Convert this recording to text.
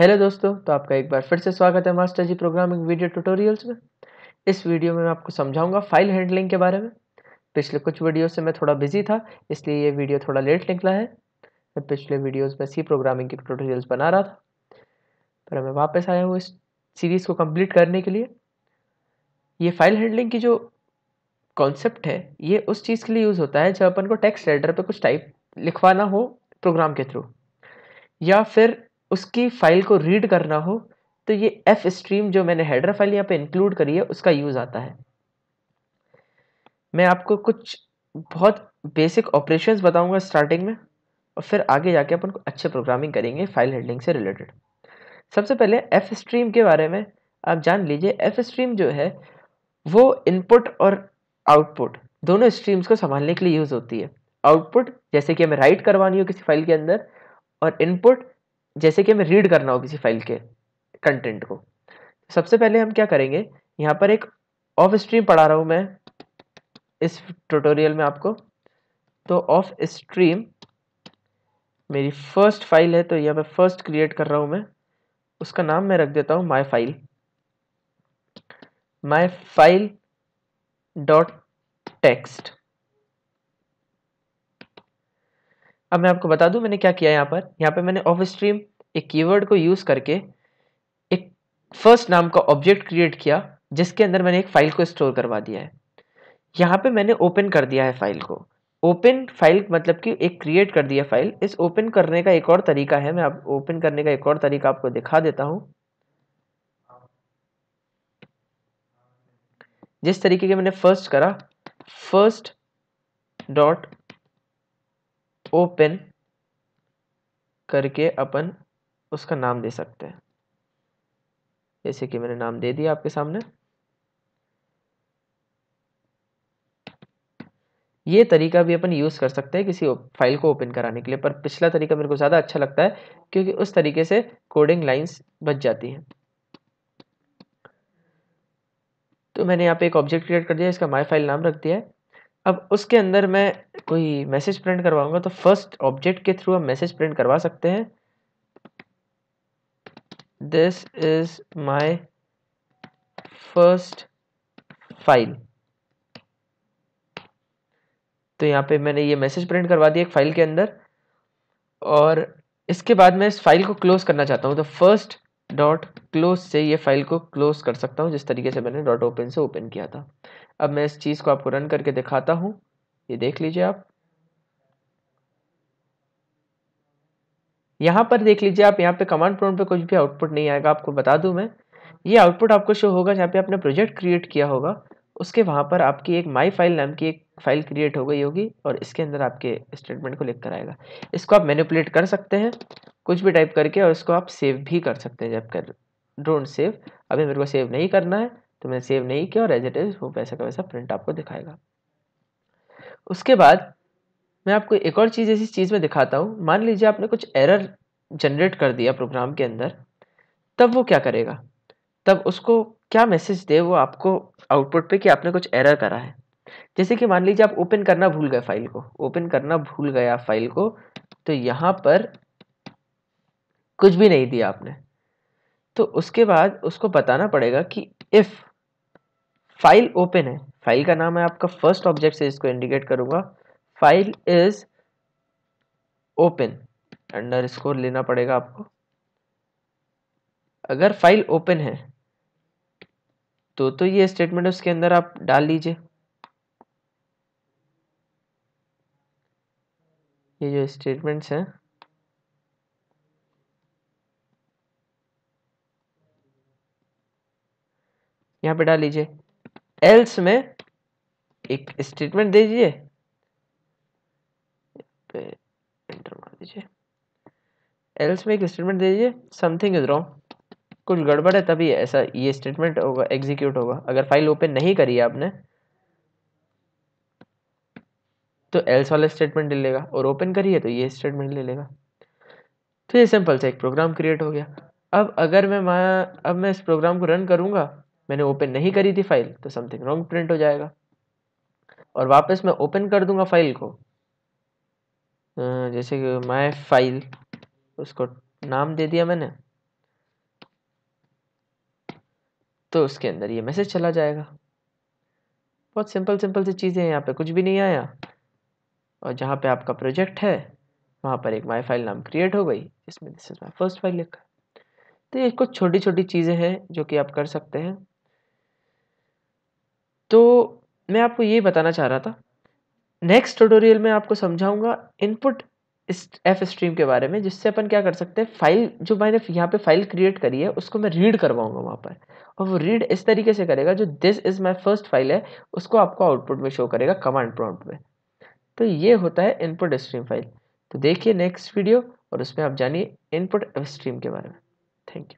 hello दोस्तों तो आपका एक बार फिर से स्वागत है master ji programming video tutorials में इस वीडियो में मैं आपको समझाऊंगा फाइल हैंडलिंग के बारे में पिछले कुछ वीडियो से मैं थोड़ा बिजी था इसलिए ये वीडियो थोड़ा लेट निकला है मैं पिछले वीडियोस में सी प्रोग्रामिंग के ट्यूटोरियल्स बना रहा था पर मैं वापस आया हूँ इस सीरीज़ को कम्प्लीट करने के लिए ये फाइल हैंडलिंग की जो कॉन्सेप्ट है ये उस चीज़ के लिए यूज़ होता है जब अपन को टेक्स्ट एडिटर पर कुछ टाइप लिखवाना हो प्रोग्राम के थ्रू या फिर उसकी फ़ाइल को रीड करना हो तो ये एफ स्ट्रीम जो मैंने हेडर फाइल यहाँ पे इंक्लूड करी है उसका यूज़ आता है मैं आपको कुछ बहुत बेसिक ऑपरेशंस बताऊंगा स्टार्टिंग में और फिर आगे जाके अपन को अच्छे प्रोग्रामिंग करेंगे फाइल हैंडलिंग से रिलेटेड सबसे पहले एफ स्ट्रीम के बारे में आप जान लीजिए एफ स्ट्रीम जो है वो इनपुट और आउटपुट दोनों स्ट्रीम्स को संभालने के लिए यूज़ होती है आउटपुट जैसे कि हमें राइट करवानी हो किसी फाइल के अंदर और इनपुट जैसे कि हमें रीड करना हो किसी फाइल के कंटेंट को सबसे पहले हम क्या करेंगे यहाँ पर एक ऑफ स्ट्रीम पढ़ा रहा हूँ मैं इस ट्यूटोरियल में आपको तो ऑफ स्ट्रीम मेरी फर्स्ट फाइल है तो यह मैं फर्स्ट क्रिएट कर रहा हूँ मैं उसका नाम मैं रख देता हूँ my file my file dot text अब मैं आपको बता दूं मैंने क्या किया यहाँ पर यहाँ पर मैंने ऑफ स्ट्रीम एक कीवर्ड को यूज़ करके एक फर्स्ट नाम का ऑब्जेक्ट क्रिएट किया जिसके अंदर मैंने एक फ़ाइल को स्टोर करवा दिया है यहाँ पे मैंने ओपन कर दिया है फाइल को ओपन फाइल मतलब कि एक क्रिएट कर दिया फाइल इस ओपन करने का एक और तरीका है मैं आप ओपन करने का एक और तरीका आपको दिखा देता हूँ जिस तरीके के मैंने फर्स्ट करा फर्स्ट डॉट ओपन करके अपन उसका नाम दे सकते हैं जैसे कि मैंने नाम दे दिया आपके सामने ये तरीका भी अपन यूज़ कर सकते हैं किसी फाइल को ओपन कराने के लिए पर पिछला तरीका मेरे को ज़्यादा अच्छा लगता है क्योंकि उस तरीके से कोडिंग लाइंस बच जाती हैं तो मैंने यहाँ पे एक ऑब्जेक्ट क्रिएट कर दिया इसका माई फाइल नाम रख दिया है अब उसके अंदर मैं कोई मैसेज प्रिंट करवाऊंगा तो फर्स्ट ऑब्जेक्ट के थ्रू हम मैसेज प्रिंट करवा सकते हैं this is my first file तो यहाँ पे मैंने ये मैसेज प्रिंट करवा दिया एक फाइल के अंदर और इसके बाद मैं इस फाइल को क्लोज करना चाहता हूँ तो फर्स्ट डॉट क्लोज से ये फाइल को क्लोज कर सकता हूँ जिस तरीके से मैंने डॉट ओपन से ओपन किया था अब मैं इस चीज़ को आपको रन करके दिखाता हूँ ये देख लीजिए आप यहाँ पर देख लीजिए आप यहाँ पे कमांड प्रॉम्प्ट पे कुछ भी आउटपुट नहीं आएगा आपको बता दूँ मैं ये आउटपुट आपको शो होगा जहाँ पे आपने प्रोजेक्ट क्रिएट किया होगा उसके वहाँ पर आपकी एक माई फाइल नाम की एक फाइल क्रिएट हो गई होगी और इसके अंदर आपके स्टेटमेंट को लिख कर आएगा इसको आप मैनिपुलेट कर सकते हैं कुछ भी टाइप करके और इसको आप सेव भी कर सकते हैं जब कर डोंट सेव अभी मेरे को सेव नहीं करना है तो मैंने सेव नहीं किया और एज इट इज़ वो वैसा का वैसा प्रिंट आपको दिखाएगा उसके बाद मैं आपको एक और चीज़ इसी चीज़ में दिखाता हूँ मान लीजिए आपने कुछ एरर जनरेट कर दिया प्रोग्राम के अंदर तब वो क्या करेगा तब उसको क्या मैसेज दे वो आपको आउटपुट पे कि आपने कुछ एरर करा है जैसे कि मान लीजिए आप ओपन करना भूल गए फाइल को ओपन करना भूल गया फाइल को तो यहाँ पर कुछ भी नहीं दिया आपने तो उसके बाद उसको बताना पड़ेगा कि इफ़ फाइल ओपन है फाइल का नाम है आपका फर्स्ट ऑब्जेक्ट से इसको इंडिकेट करूँगा file is open underscore लेना पड़ेगा आपको अगर फाइल ओपन है तो तो ये स्टेटमेंट उसके अंदर आप डाल लीजिए ये जो स्टेटमेंट्स हैं यहाँ पे डाल लीजिए एल्स में एक स्टेटमेंट दे दीजिए एंटर मार दीजिए एल्स में एक स्टेटमेंट दे दीजिए समथिंग इज रॉन्ग कुछ गड़बड़ है तभी ऐसा ये स्टेटमेंट होगा एग्जीक्यूट होगा अगर फाइल ओपन नहीं करी आपने तो एल्स वाला स्टेटमेंट ले लेगा और ओपन करिए तो ये स्टेटमेंट ले लेगा तो ये सिंपल से एक प्रोग्राम क्रिएट हो गया अब अगर मैं अब मैं इस प्रोग्राम को रन करूँगा मैंने ओपन नहीं करी थी फाइल तो समथिंग रॉन्ग प्रिंट हो जाएगा और वापस मैं ओपन कर दूंगा फाइल को जैसे कि माय फाइल उसको नाम दे दिया मैंने तो उसके अंदर ये मैसेज चला जाएगा बहुत सिंपल सिंपल सी चीज़ें हैं यहाँ पे कुछ भी नहीं आया और जहाँ पे आपका प्रोजेक्ट है वहाँ पर एक माई फाइल नाम क्रिएट हो गई जिसमें this is my first file लिखा तो ये कुछ छोटी छोटी चीज़ें हैं जो कि आप कर सकते हैं तो मैं आपको ये बताना चाह रहा था नेक्स्ट ट्यूटोरियल में आपको समझाऊंगा इनपुट एफ स्ट्रीम के बारे में जिससे अपन क्या कर सकते हैं फाइल जो मैंने यहाँ पे फाइल क्रिएट करी है उसको मैं रीड करवाऊंगा वहाँ पर और वो रीड इस तरीके से करेगा जो this is my first file है उसको आपको आउटपुट में शो करेगा कमांड प्रॉम्प्ट में तो ये होता है इनपुट स्ट्रीम फाइल तो देखिए नेक्स्ट वीडियो और उसमें आप जानिए इनपुट स्ट्रीम के बारे में थैंक यू